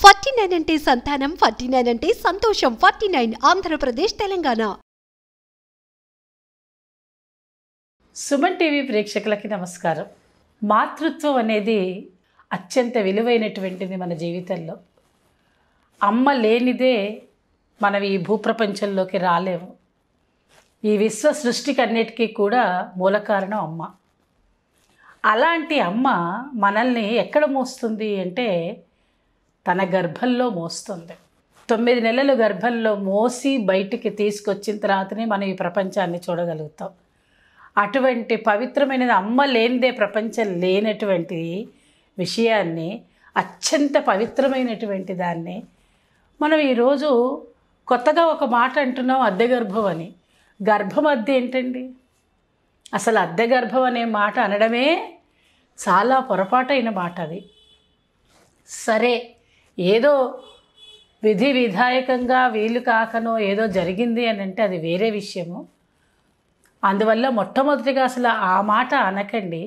forty nine అంటే సంతానం forty nine అంటే సంతోషం forty nine Andhra Pradesh Telangana Suman TV ప్రేక్షకులకి నమస్కారం మాతృత్వం అనేది అత్యంత విలువైనటువంటిది మన జీవితంలో అమ్మ లేనిదే మనం ఈ భూప్రపంచంలోకి రాలేము ఈ విశ్వ సృష్టికి అన్నిటికీ కూడా మూల కారణం అమ్మ అలాంటి అమ్మ మనల్ని ఎక్కడ మోస్తుంది అంటే తన గర్భంలో మోస్తుంది తొమ్మిది నెలలు గర్భంలో మోసి బయటికి తీసుకొచ్చిన తర్వాతనే మనం ఈ ప్రపంచాన్ని చూడగలుగుతాం అటువంటి పవిత్రమైనది అమ్మ లేనిదే ప్రపంచం లేనటువంటి విషయాన్ని అత్యంత పవిత్రమైనటువంటి దాన్ని మనం ఈరోజు కొత్తగా ఒక మాట అంటున్నాం అద్దె గర్భం అని గర్భం అద్దె ఏంటండి అసలు అద్దె గర్భం అనే మాట అనడమే చాలా పొరపాటైన మాట అది సరే ఏదో విధి విధాయకంగా వీలు కాకనో ఏదో జరిగింది అని అంటే అది వేరే విషయము అందువల్ల మొట్టమొదటిగా అసలు ఆ మాట అనకండి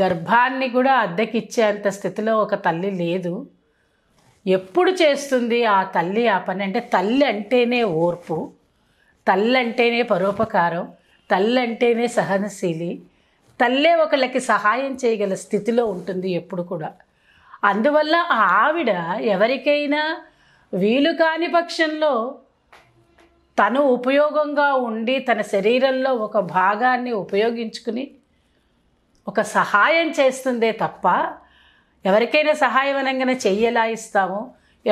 గర్భాన్ని కూడా అద్దెకిచ్చేంత స్థితిలో ఒక తల్లి లేదు ఎప్పుడు చేస్తుంది ఆ తల్లి ఆ పని అంటే తల్లి అంటేనే ఓర్పు తల్లి అంటేనే పరోపకారం తల్లి అంటేనే సహనశీలి తల్లే ఒకళ్ళకి సహాయం చేయగల స్థితిలో ఉంటుంది ఎప్పుడు కూడా అందువల్ల ఆ ఆవిడ ఎవరికైనా వీలు కాని పక్షంలో తను ఉపయోగంగా ఉండి తన శరీరంలో ఒక భాగాన్ని ఉపయోగించుకుని ఒక సహాయం చేస్తుందే తప్ప ఎవరికైనా సహాయం అనగానే చెయ్యలా ఇస్తాము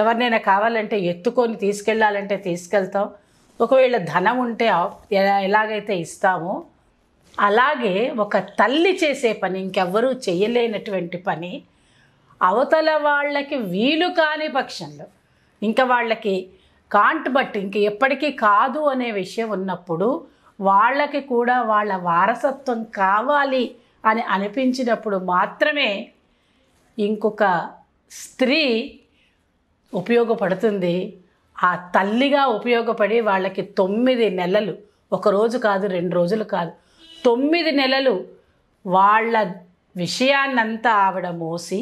ఎవరినైనా కావాలంటే ఎత్తుకొని తీసుకెళ్ళాలంటే తీసుకెళ్తాం ఒకవేళ ధనం ఉంటే ఎలాగైతే ఇస్తామో అలాగే ఒక తల్లి చేసే పని ఇంకెవ్వరూ చేయలేనటువంటి పని అవతల వాళ్ళకి వీలు కాని పక్షంలో ఇంకా వాళ్ళకి కాంట్ బట్టి ఇంక ఎప్పటికీ కాదు అనే విషయం ఉన్నప్పుడు వాళ్ళకి కూడా వాళ్ళ వారసత్వం కావాలి అని అనిపించినప్పుడు మాత్రమే ఇంకొక స్త్రీ ఉపయోగపడుతుంది ఆ తల్లిగా ఉపయోగపడి వాళ్ళకి తొమ్మిది నెలలు ఒకరోజు కాదు రెండు రోజులు కాదు తొమ్మిది నెలలు వాళ్ళ విషయాన్నంతా ఆవిడ మోసి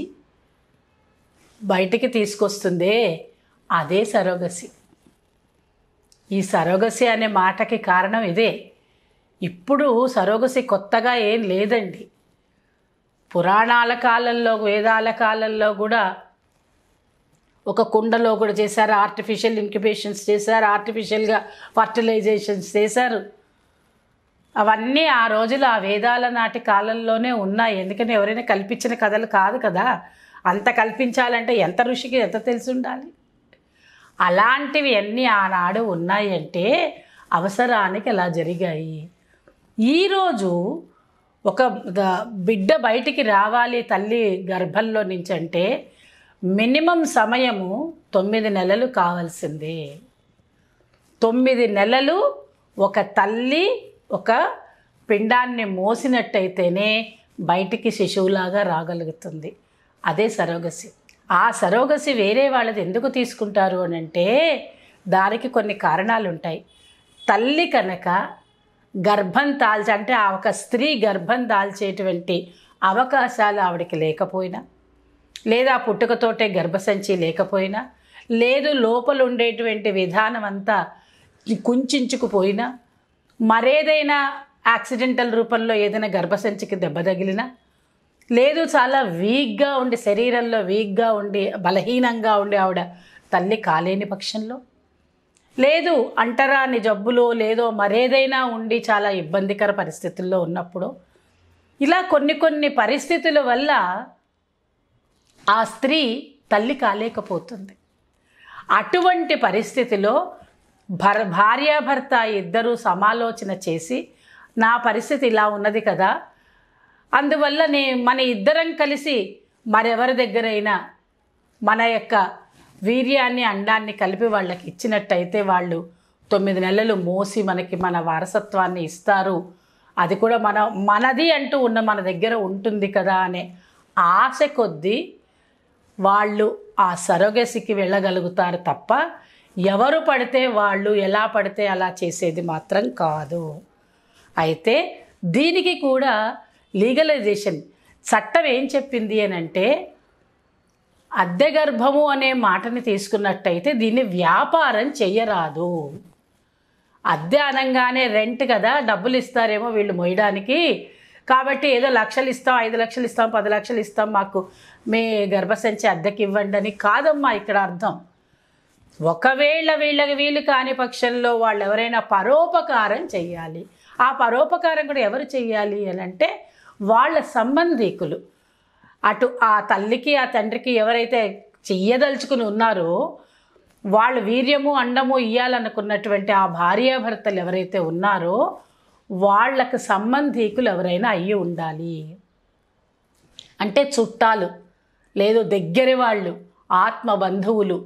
బయటికి తీసుకొస్తుందే అదే సరోగసి ఈ సరోగసి అనే మాటకి కారణం ఇదే ఇప్పుడు సరోగసి కొత్తగా ఏం లేదండి పురాణాల కాలంలో వేదాల కాలంలో కూడా ఒక కుండలో కూడా చేశారు ఆర్టిఫిషియల్ ఇంక్యుబేషన్స్ చేశారు ఆర్టిఫిషియల్గా ఫర్టిలైజేషన్స్ చేశారు అవన్నీ ఆ రోజులు ఆ వేదాల నాటి కాలంలోనే ఉన్నాయి ఎందుకని ఎవరైనా కల్పించిన కథలు కాదు కదా అంత కల్పించాలంటే ఎంత ఋషికి ఎంత తెలిసి ఉండాలి అలాంటివి అన్ని ఆనాడు ఉన్నాయంటే అవసరానికి అలా జరిగాయి ఈరోజు ఒక బిడ్డ బయటికి రావాలి తల్లి గర్భంలో నుంచి అంటే మినిమం సమయము తొమ్మిది నెలలు కావాల్సిందే తొమ్మిది నెలలు ఒక తల్లి ఒక పిండాన్ని మోసినట్టయితేనే బయటికి శిశువులాగా రాగలుగుతుంది అదే సరోగసి ఆ సరోగసి వేరే వాళ్ళది ఎందుకు తీసుకుంటారు అని అంటే దానికి కొన్ని కారణాలు ఉంటాయి తల్లి కనుక గర్భం తాల్చ అంటే ఆ ఒక స్త్రీ గర్భం దాల్చేటువంటి అవకాశాలు ఆవిడకి లేకపోయినా లేదా పుట్టుకతోటే గర్భసంచి లేకపోయినా లేదు లోపల ఉండేటువంటి విధానం అంతా కుంచుకుపోయినా మరేదైనా యాక్సిడెంటల్ రూపంలో ఏదైనా గర్భసంచికి దెబ్బ తగిలినా లేదు చాలా వీక్గా ఉండి శరీరంలో వీక్గా ఉండి బలహీనంగా ఉండి ఆవిడ తల్లి కాలేని పక్షంలో లేదు అంటరాని జబ్బులు లేదో మరేదైనా ఉండి చాలా ఇబ్బందికర పరిస్థితుల్లో ఉన్నప్పుడు ఇలా కొన్ని కొన్ని పరిస్థితుల వల్ల ఆ స్త్రీ తల్లి కాలేకపోతుంది అటువంటి పరిస్థితిలో భర్ భార్యాభర్త ఇద్దరూ సమాలోచన చేసి నా పరిస్థితి ఇలా ఉన్నది కదా అందువల్ల నేను మన ఇద్దరం కలిసి మరెవరి దగ్గరైనా మన యొక్క వీర్యాన్ని అండాన్ని కలిపి వాళ్ళకి ఇచ్చినట్టయితే వాళ్ళు తొమ్మిది నెలలు మోసి మనకి మన వారసత్వాన్ని ఇస్తారు అది కూడా మన మనది అంటూ ఉన్న మన దగ్గర ఉంటుంది కదా అనే ఆశ కొద్దీ వాళ్ళు ఆ సరోగసికి వెళ్ళగలుగుతారు తప్ప ఎవరు పడితే వాళ్ళు ఎలా పడితే అలా చేసేది మాత్రం కాదు అయితే దీనికి కూడా లీగలైజేషన్ చట్టం ఏం చెప్పింది అని అంటే అద్దె గర్భము అనే మాటని తీసుకున్నట్టయితే దీన్ని వ్యాపారం చెయ్యరాదు అద్దె అనగానే రెంట్ కదా డబ్బులు ఇస్తారేమో వీళ్ళు మోయడానికి కాబట్టి ఏదో లక్షలు ఇస్తాం ఐదు లక్షలు ఇస్తాం పది లక్షలు ఇస్తాం మాకు మీ గర్భసంచి అద్దెకి ఇవ్వండి అని కాదమ్మా ఇక్కడ అర్థం ఒకవేళ వీళ్ళకి వీలు కాని పక్షంలో వాళ్ళు ఎవరైనా పరోపకారం చెయ్యాలి ఆ పరోపకారం కూడా ఎవరు చెయ్యాలి అని అంటే వాళ్ళ సంబంధీకులు అటు ఆ తల్లికి ఆ తండ్రికి ఎవరైతే చెయ్యదలుచుకుని ఉన్నారో వాళ్ళు వీర్యము అండము ఇయ్యాలనుకున్నటువంటి ఆ భార్యాభర్తలు ఎవరైతే ఉన్నారో వాళ్ళకు సంబంధీకులు ఎవరైనా అయ్యి ఉండాలి అంటే చుట్టాలు లేదు దగ్గర వాళ్ళు ఆత్మ బంధువులు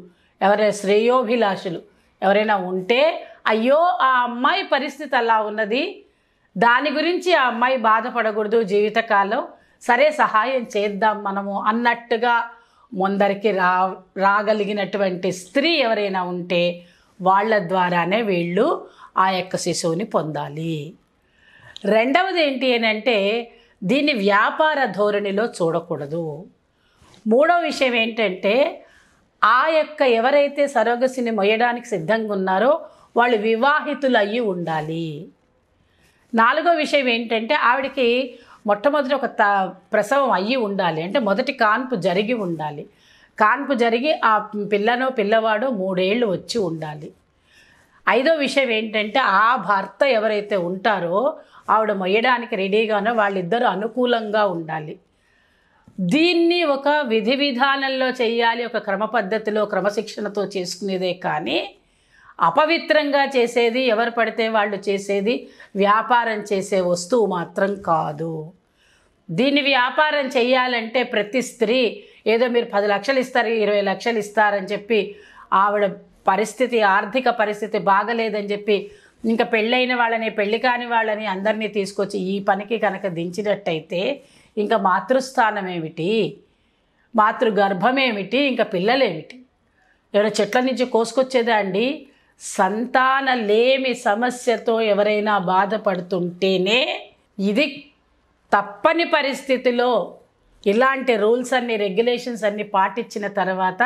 ఎవరైనా శ్రేయోభిలాషులు ఎవరైనా ఉంటే అయ్యో ఆ అమ్మాయి పరిస్థితి అలా ఉన్నది దాని గురించి ఆ అమ్మాయి బాధపడకూడదు జీవితకాలం సరే సహాయం చేద్దాం మనము అన్నట్టుగా ముందరికి రా రాగలిగినటువంటి స్త్రీ ఎవరైనా ఉంటే వాళ్ళ ద్వారానే వీళ్ళు ఆ యొక్క శిశువుని పొందాలి రెండవది ఏంటి అని అంటే దీన్ని వ్యాపార ధోరణిలో చూడకూడదు మూడవ విషయం ఏంటంటే ఆ యొక్క ఎవరైతే సరోగసిని మొయ్యడానికి సిద్ధంగా ఉన్నారో వాళ్ళు వివాహితులు అయ్యి ఉండాలి నాలుగో విషయం ఏంటంటే ఆవిడకి మొట్టమొదటి ఒక త ప్రసవం అయ్యి ఉండాలి అంటే మొదటి కాన్పు జరిగి ఉండాలి కాన్పు జరిగి ఆ పిల్లనో పిల్లవాడో మూడేళ్ళు వచ్చి ఉండాలి ఐదో విషయం ఏంటంటే ఆ భర్త ఎవరైతే ఉంటారో ఆవిడ మొయ్యడానికి రెడీగానో వాళ్ళిద్దరూ అనుకూలంగా ఉండాలి దీన్ని ఒక విధి విధానంలో చేయాలి ఒక క్రమ పద్ధతిలో క్రమశిక్షణతో చేసుకునేదే కానీ అపవిత్రంగా చేసేది ఎవరు పడితే వాళ్ళు చేసేది వ్యాపారం చేసే వస్తువు మాత్రం కాదు దీన్ని వ్యాపారం చేయాలంటే ప్రతి స్త్రీ ఏదో మీరు పది లక్షలు ఇస్తారు ఇరవై లక్షలు ఇస్తారని చెప్పి ఆవిడ పరిస్థితి ఆర్థిక పరిస్థితి బాగలేదని చెప్పి ఇంకా పెళ్ళైన వాళ్ళని పెళ్లి కాని వాళ్ళని అందరినీ తీసుకొచ్చి ఈ పనికి కనుక దించినట్టయితే ఇంకా మాతృస్థానం ఏమిటి మాతృగర్భం ఏమిటి ఇంకా పిల్లలేమిటి ఎవరో చెట్ల నుంచి కోసుకొచ్చేదా అండి సంతాన లేమి సమస్యతో ఎవరైనా బాధపడుతుంటేనే ఇది తప్పని పరిస్థితిలో ఇలాంటి రూల్స్ అన్ని రెగ్యులేషన్స్ అన్ని పాటించిన తర్వాత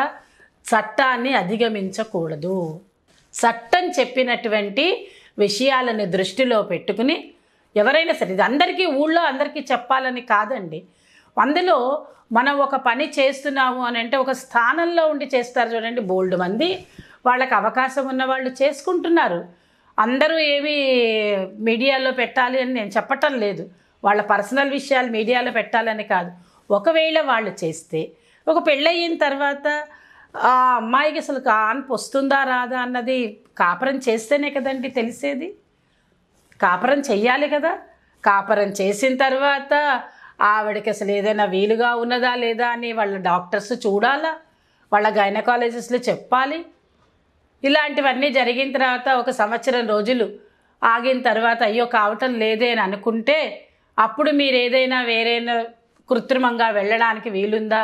చట్టాన్ని అధిగమించకూడదు చట్టం చెప్పినటువంటి విషయాలను దృష్టిలో పెట్టుకుని ఎవరైనా సరే ఇది అందరికీ ఊళ్ళో అందరికీ చెప్పాలని కాదండి అందులో మనం ఒక పని చేస్తున్నాము అని అంటే ఒక స్థానంలో ఉండి చేస్తారు చూడండి బోల్డ్ మంది వాళ్ళకి అవకాశం ఉన్న వాళ్ళు చేసుకుంటున్నారు అందరూ ఏమి మీడియాలో పెట్టాలి అని నేను చెప్పటం లేదు వాళ్ళ పర్సనల్ విషయాలు మీడియాలో పెట్టాలని కాదు ఒకవేళ వాళ్ళు చేస్తే ఒక పెళ్ళయిన తర్వాత ఆ అమ్మాయికి అసలు కాన్పు వస్తుందా రాదా అన్నది కాపురం చేస్తేనే కదండి తెలిసేది కాపురం చెయ్యాలి కదా కాపురం చేసిన తర్వాత ఆవిడకి అసలు ఏదైనా వీలుగా ఉన్నదా లేదా అని వాళ్ళ డాక్టర్స్ చూడాలా వాళ్ళ గైనకాలజిస్ట్లు చెప్పాలి ఇలాంటివన్నీ జరిగిన తర్వాత ఒక సంవత్సరం రోజులు ఆగిన తర్వాత అయ్యో కావటం లేదే అని అనుకుంటే అప్పుడు మీరు ఏదైనా వేరేనా కృత్రిమంగా వెళ్ళడానికి వీలుందా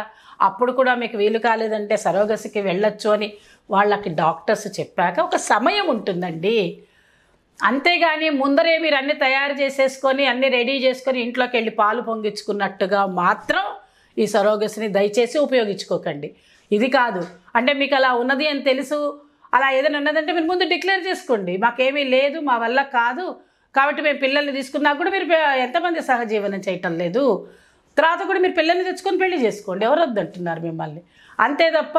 అప్పుడు కూడా మీకు వీలు కాలేదంటే సరోగసికి వెళ్ళొచ్చు అని వాళ్ళకి డాక్టర్స్ చెప్పాక ఒక సమయం ఉంటుందండి అంతేగాని ముందరే మీరు అన్నీ తయారు చేసేసుకొని అన్నీ రెడీ చేసుకొని ఇంట్లోకి వెళ్ళి పాలు పొంగించుకున్నట్టుగా మాత్రం ఈ సరోగసిని దయచేసి ఉపయోగించుకోకండి ఇది కాదు అంటే మీకు అలా ఉన్నది అని తెలుసు అలా ఏదైనా ఉన్నదంటే మీరు ముందు డిక్లేర్ చేసుకోండి మాకేమీ లేదు మా వల్ల కాదు కాబట్టి మేము పిల్లల్ని తీసుకున్నా కూడా మీరు ఎంతమంది సహజీవనం చేయటం లేదు తర్వాత కూడా మీరు పిల్లల్ని తెచ్చుకొని పెళ్లి చేసుకోండి ఎవరు వద్దంటున్నారు మిమ్మల్ని అంతే తప్ప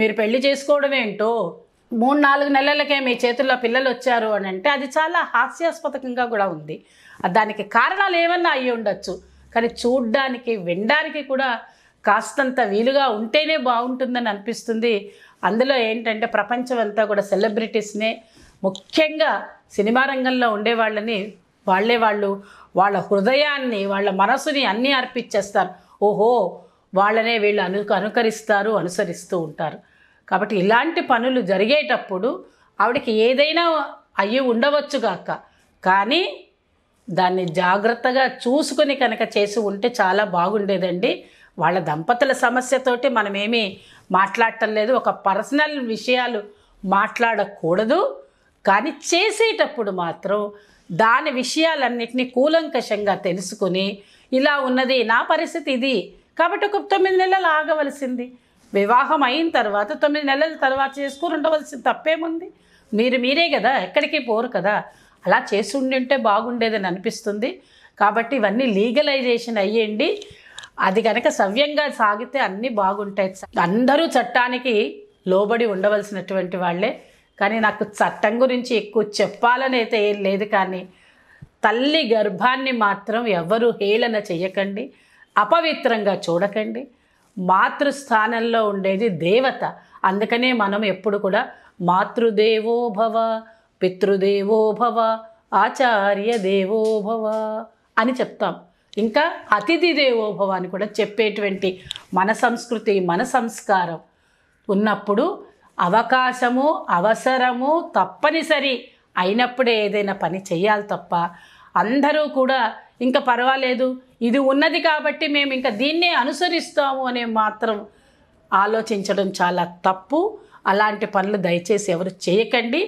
మీరు పెళ్లి చేసుకోవడం ఏంటో మూడు నాలుగు నెలలకే మీ చేతుల్లో పిల్లలు వచ్చారు అని అంటే అది చాలా హాస్యాస్పదకంగా కూడా ఉంది దానికి కారణాలు ఏమన్నా అయ్యి ఉండొచ్చు కానీ చూడ్డానికి వినడానికి కూడా కాస్తంత వీలుగా ఉంటేనే బాగుంటుందని అనిపిస్తుంది అందులో ఏంటంటే ప్రపంచం అంతా కూడా సెలబ్రిటీస్నే ముఖ్యంగా సినిమా రంగంలో ఉండేవాళ్ళని వాళ్ళే వాళ్ళు వాళ్ళ హృదయాన్ని వాళ్ళ మనసుని అన్నీ అర్పించేస్తారు ఓహో వాళ్ళనే వీళ్ళు అను అనుకరిస్తారు అనుసరిస్తూ ఉంటారు కాబట్టి ఇలాంటి పనులు జరిగేటప్పుడు ఆవిడకి ఏదైనా అయ్యి ఉండవచ్చు కాక కానీ దాన్ని జాగ్రత్తగా చూసుకుని కనుక చేసి ఉంటే చాలా బాగుండేదండి వాళ్ళ దంపతుల సమస్యతోటి మనమేమీ మాట్లాడటం లేదు ఒక పర్సనల్ విషయాలు మాట్లాడకూడదు కానీ చేసేటప్పుడు మాత్రం దాని విషయాలన్నింటినీ కూలంకషంగా తెలుసుకుని ఇలా ఉన్నది నా పరిస్థితి ఇది కాబట్టి ఒక తొమ్మిది నెలలు ఆగవలసింది వివాహం అయిన తర్వాత తొమ్మిది నెలల తర్వాత చేసుకుని ఉండవలసింది తప్పేముంది మీరు మీరే కదా ఎక్కడికి పోరు కదా అలా చేసి ఉంటే బాగుండేదని అనిపిస్తుంది కాబట్టి ఇవన్నీ లీగలైజేషన్ అయ్యండి అది కనుక సవ్యంగా సాగితే అన్నీ బాగుంటాయి అందరూ చట్టానికి లోబడి ఉండవలసినటువంటి వాళ్ళే కానీ నాకు చట్టం గురించి ఎక్కువ చెప్పాలని అయితే ఏం లేదు కానీ తల్లి గర్భాన్ని మాత్రం ఎవరు హేళన చేయకండి అపవిత్రంగా చూడకండి మాతృస్థానంలో ఉండేది దేవత అందుకనే మనం ఎప్పుడు కూడా మాతృదేవోభవ పితృదేవోభవ ఆచార్య దేవోభవ అని చెప్తాం ఇంకా అతిథి దేవోభవ అని కూడా చెప్పేటువంటి మన సంస్కృతి మన సంస్కారం ఉన్నప్పుడు అవకాశము అవసరము తప్పనిసరి అయినప్పుడే ఏదైనా పని చేయాలి తప్ప అందరూ కూడా ఇంకా పర్వాలేదు ఇది ఉన్నది కాబట్టి మేము ఇంకా దీన్నే అనుసరిస్తాము అనే మాత్రం ఆలోచించడం చాలా తప్పు అలాంటి పనులు దయచేసి ఎవరు చేయకండి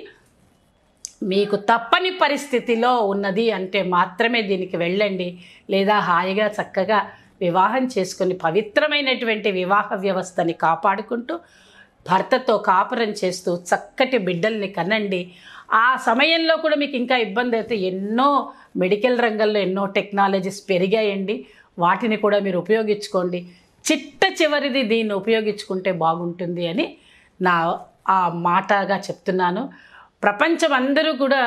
మీకు తప్పని పరిస్థితిలో ఉన్నది అంటే మాత్రమే దీనికి వెళ్ళండి లేదా హాయిగా చక్కగా వివాహం చేసుకుని పవిత్రమైనటువంటి వివాహ వ్యవస్థని కాపాడుకుంటూ భర్తతో కాపురం చేస్తూ చక్కటి బిడ్డల్ని కనండి ఆ సమయంలో కూడా మీకు ఇంకా ఇబ్బంది అయితే ఎన్నో మెడికల్ రంగంలో ఎన్నో టెక్నాలజీస్ పెరిగాయండి వాటిని కూడా మీరు ఉపయోగించుకోండి చిట్ట చివరిది దీన్ని ఉపయోగించుకుంటే బాగుంటుంది అని నా ఆ మాటగా చెప్తున్నాను ప్రపంచం అందరూ కూడా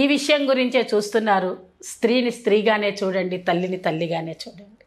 ఈ విషయం గురించే చూస్తున్నారు స్త్రీని స్త్రీగానే చూడండి తల్లిని తల్లిగానే చూడండి